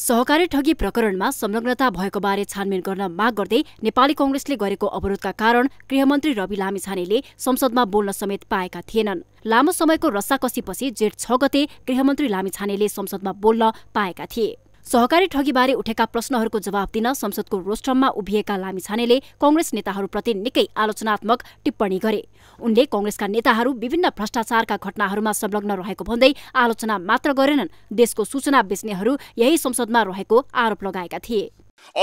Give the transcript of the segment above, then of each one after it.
सहकारी ठगी प्रकरणमा संलग्नता भएको बारे छानबिन गर्न माग गर्दै नेपाली कङ्ग्रेसले गरेको अवरोधका कारण गृहमन्त्री रवि लामिछानेले संसदमा बोल्न समेत पाएका थिएनन् लामो समयको रस्साकसीपछि जेठ छ गते गृहमन्त्री लामिछानेले संसदमा बोल्न पाएका थिए सहकारी ठगीबारे उठेका प्रश्नहरूको जवाब दिन संसदको रोस्टममा उभिएका लामिछानेले कंग्रेस नेताहरूप्रति निकै आलोचनात्मक टिप्पणी गरे उनले कंग्रेसका नेताहरू विभिन्न भ्रष्टाचारका घटनाहरूमा संलग्न रहेको भन्दै आलोचना मात्र गरेनन् देशको सूचना बेच्नेहरू यही संसदमा रहेको आरोप लगाएका थिए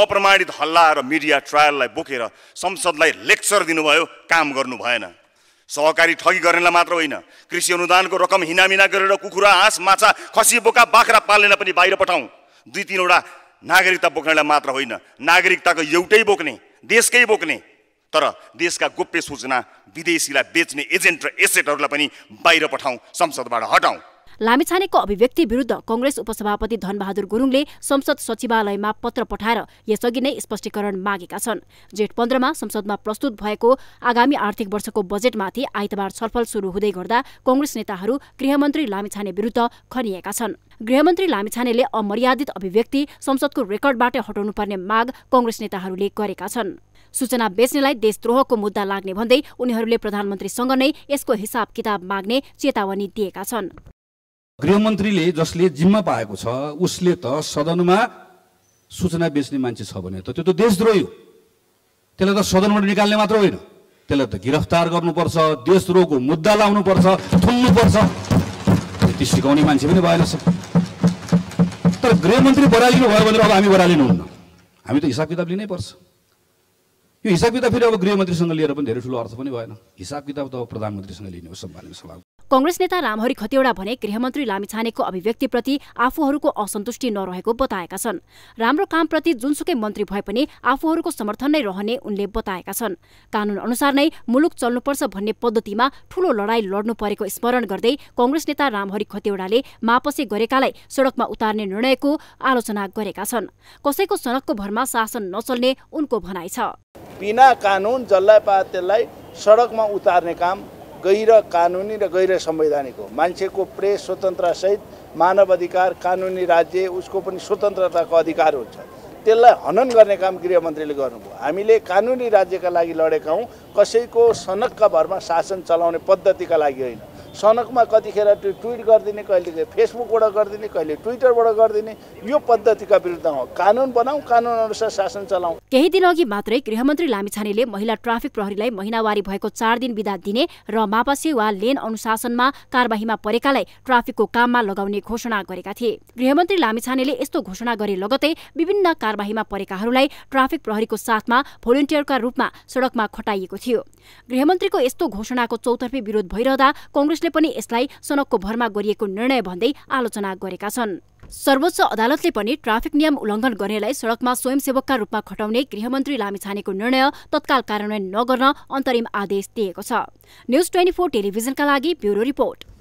अप्रमाणित हल्ला र मिडिया ट्रायललाई बोकेर संसदलाई लेक्चर दिनुभयो काम गर्नु भएन सहकारी ठगी गर्नेलाई मात्र होइन कृषि अनुदानको रकम हिनामिना गरेर कुखुरा हाँस माछा खसी बोका बाख्रा पाल्नेलाई पनि बाहिर पठाउँ दुई तिनवटा नागरिकता बोक्नेलाई मात्र होइन नागरिकताको एउटै बोक्ने देशकै बोक्ने तर देशका गोप्य सूचना विदेशीलाई बेच्ने एजेन्ट र एसेटहरूलाई पनि बाहिर पठाउँ संसदबाट हटाउँ लामिछानेको अभिव्यक्ति विरुद्ध कंग्रेस उपसभापति धनबहादुर गुरुङले संसद सचिवालयमा पत्र पठाएर यसअघि नै स्पष्टीकरण मागेका छन् जेठ पन्ध्रमा संसदमा प्रस्तुत भएको आगामी आर्थिक वर्षको बजेटमाथि आइतबार छलफल शुरू हुँदै गर्दा कंग्रेस नेताहरू गृहमन्त्री लामिछाने विरुद्ध खनिएका छन् गृहमन्त्री लामिछानेले अमर्यादित अभिव्यक्ति संसदको रेकर्डबाटै हटाउनुपर्ने माग कंग्रेस नेताहरूले गरेका छन् सूचना बेच्नेलाई देशद्रोहको मुद्दा लाग्ने भन्दै उनीहरूले प्रधानमन्त्रीसँग नै यसको हिसाब किताब माग्ने चेतावनी दिएका छन् गृहमन्त्रीले जसले जिम्मा पाएको छ उसले त सदनमा सूचना बेच्ने मान्छे छ भने त त्यो त देशद्रोही हो त्यसलाई त सदनबाट निकाल्ने मात्र होइन त्यसलाई त गिरफ्तार गर्नुपर्छ देशद्रोहको मुद्दा लाउनुपर्छ थुन्नुपर्छ त्यति सिकाउने मान्छे पनि भएन तर गृहमन्त्री बरालिनु भयो भने अब हामी बरालिनुहुन्न हामी त हिसाब किताब लिनै पर्छ यो हिसाब किताब फेरि अब गृहमन्त्रीसँग लिएर पनि धेरै ठुलो अर्थ पनि भएन हिसाब किताब त अब प्रधानमन्त्रीसँग लिने हो सम्भाल्ने सभा कंग्रेस नेता रामहरि खतिवड़ा भने गृहमन्त्री लामिछानेको अभिव्यक्तिप्रति आफूहरूको असन्तुष्टि नरहेको बताएका छन् राम्रो कामप्रति जुनसुकै मन्त्री भए पनि आफूहरूको समर्थन नै रहने उनले बताएका छन् कानून अनुसार नै मुलुक चल्नुपर्छ भन्ने पद्धतिमा ठूलो लडाई लड्नु परेको स्मरण गर्दै कंग्रेस नेता रामहरि खतिवड़ाले मापसे गरेकालाई सड़कमा उतार्ने निर्णयको आलोचना गरेका छन् कसैको सनकको भरमा शासन नचल्ने उनको भनाइ छ बिना कानुन जसलाई पा त्यसलाई सडकमा उतार्ने काम गैर कानुनी र गैर संवैधानिक हो मान्छेको प्रेस स्वतन्त्रसहित मानव अधिकार कानुनी राज्य उसको पनि स्वतन्त्रताको अधिकार हुन्छ त्यसलाई हनन गर्ने काम गृहमन्त्रीले गर्नुभयो हामीले कानुनी राज्यका लागि लडेका हौँ कसैको सनकका भरमा शासन चलाउने पद्धतिका लागि होइन सनकमा कतिखेर त्यो ट्विट गरिदिने कहिले फेसबुकबाट गरिदिने कहिले ट्विटरबाट गरिदिने यो पद्धतिका विरुद्ध हो कानुन बनाऊ कानुन अनुसार शासन चलाऊ केही दिन अघि मात्रै गृहमन्त्री लामिछानेले महिला ट्राफिक प्रहरीलाई महिनावारी भएको चार दिन बिदा दिने र मापसी वा लेन अनुशासनमा कार्यवाहीमा परेकालाई ट्राफिकको काममा लगाउने घोषणा गरेका थिए गृहमन्त्री लामिछानेले यस्तो घोषणा गरे लगतै विभिन्न कार्यवाहीमा परेकाहरूलाई ट्राफिक प्रहरीको साथमा भोलिन्टियरका रूपमा सड़कमा खटाइएको थियो गृहमन्त्रीको यस्तो घोषणाको चौतर्फी विरोध भइरहँदा कङ्ग्रेसले अदालतले पनि यसलाई सनकको भरमा गरिएको निर्णय भन्दै आलोचना गरेका छन् सर्वोच्च अदालतले पनि ट्राफिक नियम उल्लङ्घन गर्नेलाई सड़कमा स्वयंसेवकका रूपमा खटाउने गृहमन्त्री लामिछानेको निर्णय तत्काल कार्यान्वयन नगर्न अन्तरिम आदेश दिएको छ न्युज ट्वेन्टी टेलिभिजनका लागि ब्युरो रिपोर्ट